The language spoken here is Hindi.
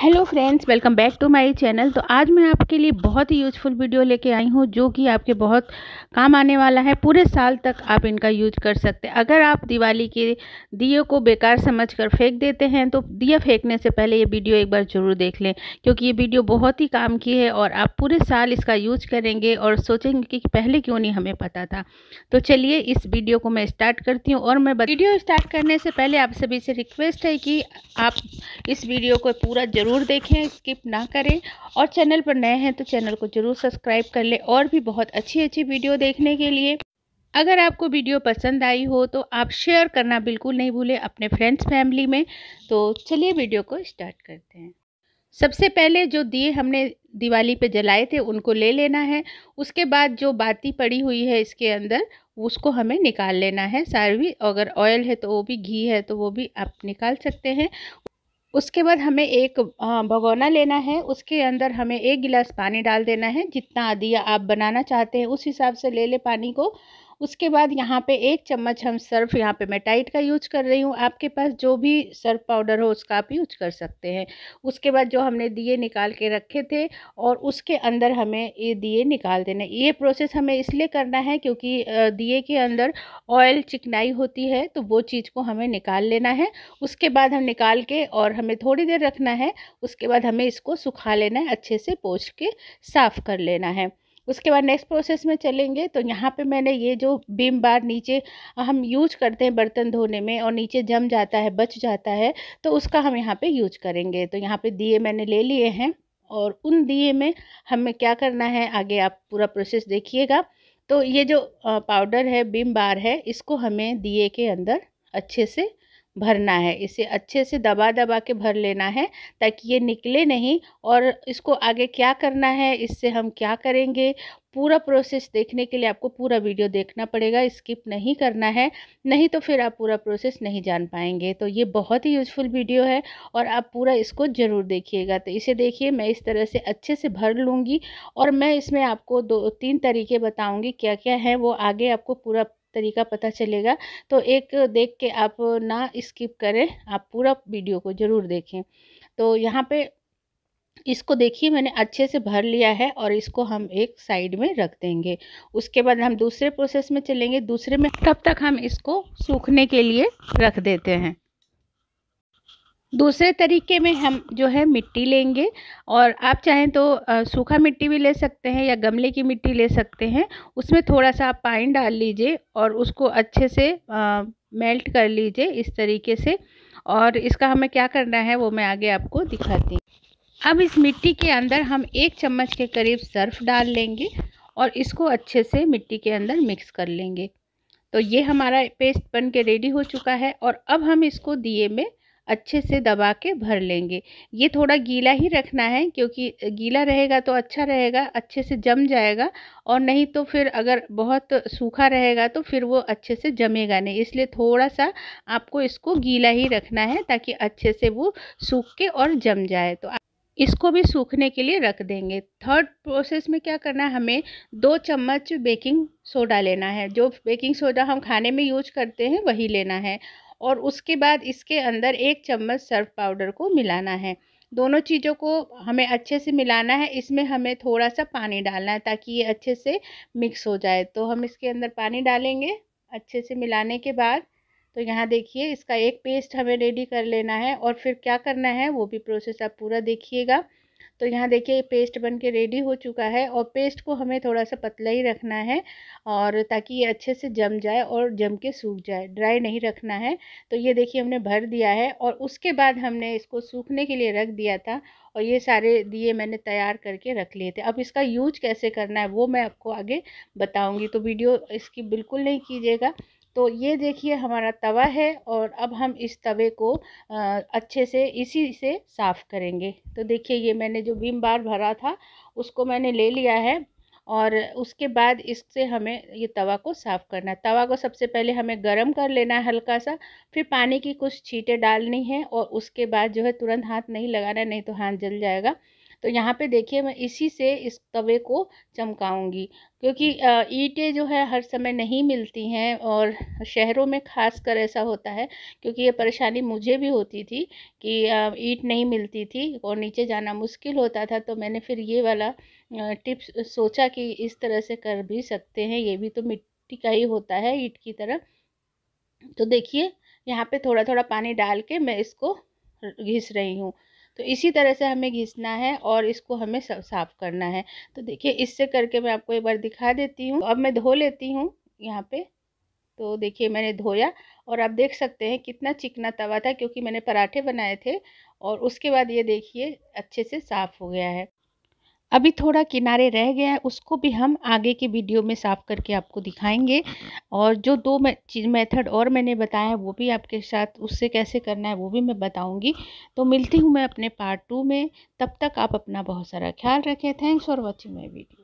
hello friends welcome back to my channel तो आज मैं आपके लिए बहुत ही यूजफुल वीडियो लेके आई हूँ जो कि आपके बहुत काम आने वाला है पूरे साल तक आप इनका यूज कर सकते हैं अगर आप दिवाली के दियो को बेकार समझकर फेंक देते हैं तो दिया फेंकने से पहले ये वीडियो एक बार ज़रूर देख लें क्योंकि ये वीडियो बहुत ही काम की है और आप पूरे साल इसका यूज करेंगे और सोचेंगे कि पहले क्यों नहीं हमें पता था तो चलिए इस वीडियो को मैं स्टार्ट करती हूँ और मैं वीडियो स्टार्ट करने से पहले आप सभी से रिक्वेस्ट है कि आप इस वीडियो को पूरा जरूर ज़रूर देखें स्किप ना करें और चैनल पर नए हैं तो चैनल को ज़रूर सब्सक्राइब कर लें और भी बहुत अच्छी अच्छी वीडियो देखने के लिए अगर आपको वीडियो पसंद आई हो तो आप शेयर करना बिल्कुल नहीं भूलें अपने फ्रेंड्स फैमिली में तो चलिए वीडियो को स्टार्ट करते हैं सबसे पहले जो दिए हमने दिवाली पे जलाए थे उनको ले लेना है उसके बाद जो बाती पड़ी हुई है इसके अंदर उसको हमें निकाल लेना है सारी अगर ऑयल है तो वो भी घी है तो वो भी आप निकाल सकते हैं उसके बाद हमें एक भगोना लेना है उसके अंदर हमें एक गिलास पानी डाल देना है जितना आदि आप बनाना चाहते हैं उस हिसाब से ले ले पानी को उसके बाद यहाँ पे एक चम्मच हम सर्फ यहाँ पे मैं टाइट का यूज कर रही हूँ आपके पास जो भी सर्फ पाउडर हो उसका आप यूज कर सकते हैं उसके बाद जो हमने दिए निकाल के रखे थे और उसके अंदर हमें ये दिए निकाल देने ये प्रोसेस हमें इसलिए करना है क्योंकि दिए के अंदर ऑयल चिकनाई होती है तो वो चीज़ को हमें निकाल लेना है उसके बाद हम निकाल के और हमें थोड़ी देर रखना है उसके बाद हमें इसको सुखा लेना है अच्छे से पोछ के साफ़ कर लेना है उसके बाद नेक्स्ट प्रोसेस में चलेंगे तो यहाँ पे मैंने ये जो बीम बार नीचे हम यूज करते हैं बर्तन धोने में और नीचे जम जाता है बच जाता है तो उसका हम यहाँ पे यूज करेंगे तो यहाँ पे दिए मैंने ले लिए हैं और उन दिए में हमें क्या करना है आगे आप पूरा प्रोसेस देखिएगा तो ये जो पाउडर है बीम बार है इसको हमें दिए के अंदर अच्छे से भरना है इसे अच्छे से दबा दबा के भर लेना है ताकि ये निकले नहीं और इसको आगे क्या करना है इससे हम क्या करेंगे पूरा प्रोसेस देखने के लिए आपको पूरा वीडियो देखना पड़ेगा स्किप नहीं करना है नहीं तो फिर आप पूरा प्रोसेस नहीं जान पाएंगे तो ये बहुत ही यूज़फुल वीडियो है और आप पूरा इसको ज़रूर देखिएगा तो इसे देखिए मैं इस तरह से अच्छे से भर लूँगी और मैं इसमें आपको दो तीन तरीके बताऊँगी क्या क्या है वो आगे आपको पूरा तरीका पता चलेगा तो एक देख के आप ना स्किप करें आप पूरा वीडियो को ज़रूर देखें तो यहाँ पे इसको देखिए मैंने अच्छे से भर लिया है और इसको हम एक साइड में रख देंगे उसके बाद हम दूसरे प्रोसेस में चलेंगे दूसरे में तब तक हम इसको सूखने के लिए रख देते हैं दूसरे तरीके में हम जो है मिट्टी लेंगे और आप चाहें तो सूखा मिट्टी भी ले सकते हैं या गमले की मिट्टी ले सकते हैं उसमें थोड़ा सा आप पानी डाल लीजिए और उसको अच्छे से आ, मेल्ट कर लीजिए इस तरीके से और इसका हमें क्या करना है वो मैं आगे आपको दिखाती हूँ अब इस मिट्टी के अंदर हम एक चम्मच के करीब सर्फ डाल लेंगे और इसको अच्छे से मिट्टी के अंदर मिक्स कर लेंगे तो ये हमारा पेस्ट बन के रेडी हो चुका है और अब हम इसको दिए में अच्छे से दबा के भर लेंगे ये थोड़ा गीला ही रखना है क्योंकि गीला रहेगा तो अच्छा रहेगा अच्छे से जम जाएगा और नहीं तो फिर अगर बहुत सूखा रहेगा तो फिर वो अच्छे से जमेगा नहीं इसलिए थोड़ा सा आपको इसको गीला ही रखना है ताकि अच्छे से वो सूख के और जम जाए तो इसको भी सूखने के लिए रख देंगे थर्ड प्रोसेस में क्या करना है हमें दो चम्मच बेकिंग सोडा लेना है जो बेकिंग सोडा हम खाने में यूज करते हैं वही लेना है और उसके बाद इसके अंदर एक चम्मच सर्फ पाउडर को मिलाना है दोनों चीज़ों को हमें अच्छे से मिलाना है इसमें हमें थोड़ा सा पानी डालना है ताकि ये अच्छे से मिक्स हो जाए तो हम इसके अंदर पानी डालेंगे अच्छे से मिलाने के बाद तो यहाँ देखिए इसका एक पेस्ट हमें रेडी कर लेना है और फिर क्या करना है वो भी प्रोसेस आप पूरा देखिएगा तो यहाँ देखिए पेस्ट बन के रेडी हो चुका है और पेस्ट को हमें थोड़ा सा पतला ही रखना है और ताकि ये अच्छे से जम जाए और जम के सूख जाए ड्राई नहीं रखना है तो ये देखिए हमने भर दिया है और उसके बाद हमने इसको सूखने के लिए रख दिया था और ये सारे दिए मैंने तैयार करके रख लिए थे अब इसका यूज कैसे करना है वो मैं आपको आगे बताऊँगी तो वीडियो इसकी बिल्कुल नहीं कीजिएगा तो ये देखिए हमारा तवा है और अब हम इस तवे को अच्छे से इसी से साफ़ करेंगे तो देखिए ये मैंने जो बीम बार भरा था उसको मैंने ले लिया है और उसके बाद इससे हमें ये तवा को साफ़ करना है तवा को सबसे पहले हमें गरम कर लेना है हल्का सा फिर पानी की कुछ छींटे डालनी है और उसके बाद जो है तुरंत हाथ नहीं लगाना नहीं तो हाथ जल जाएगा तो यहाँ पे देखिए मैं इसी से इस तवे को चमकाऊंगी क्योंकि ईंटें जो है हर समय नहीं मिलती हैं और शहरों में ख़ास कर ऐसा होता है क्योंकि ये परेशानी मुझे भी होती थी कि ईंट नहीं मिलती थी और नीचे जाना मुश्किल होता था तो मैंने फिर ये वाला टिप्स सोचा कि इस तरह से कर भी सकते हैं ये भी तो मिट्टी का ही होता है ईट की तरह तो देखिए यहाँ पे थोड़ा थोड़ा पानी डाल के मैं इसको घिस रही हूँ तो इसी तरह से हमें घिसना है और इसको हमें साफ़ करना है तो देखिए इससे करके मैं आपको एक बार दिखा देती हूँ तो अब मैं धो लेती हूँ यहाँ पे तो देखिए मैंने धोया और आप देख सकते हैं कितना चिकना तवा था क्योंकि मैंने पराठे बनाए थे और उसके बाद ये देखिए अच्छे से साफ़ हो गया है अभी थोड़ा किनारे रह गया है उसको भी हम आगे के वीडियो में साफ़ करके आपको दिखाएंगे और जो दो मेथड और मैंने बताया है वो भी आपके साथ उससे कैसे करना है वो भी मैं बताऊंगी तो मिलती हूँ मैं अपने पार्ट टू में तब तक आप अपना बहुत सारा ख्याल रखें thanks for watching my video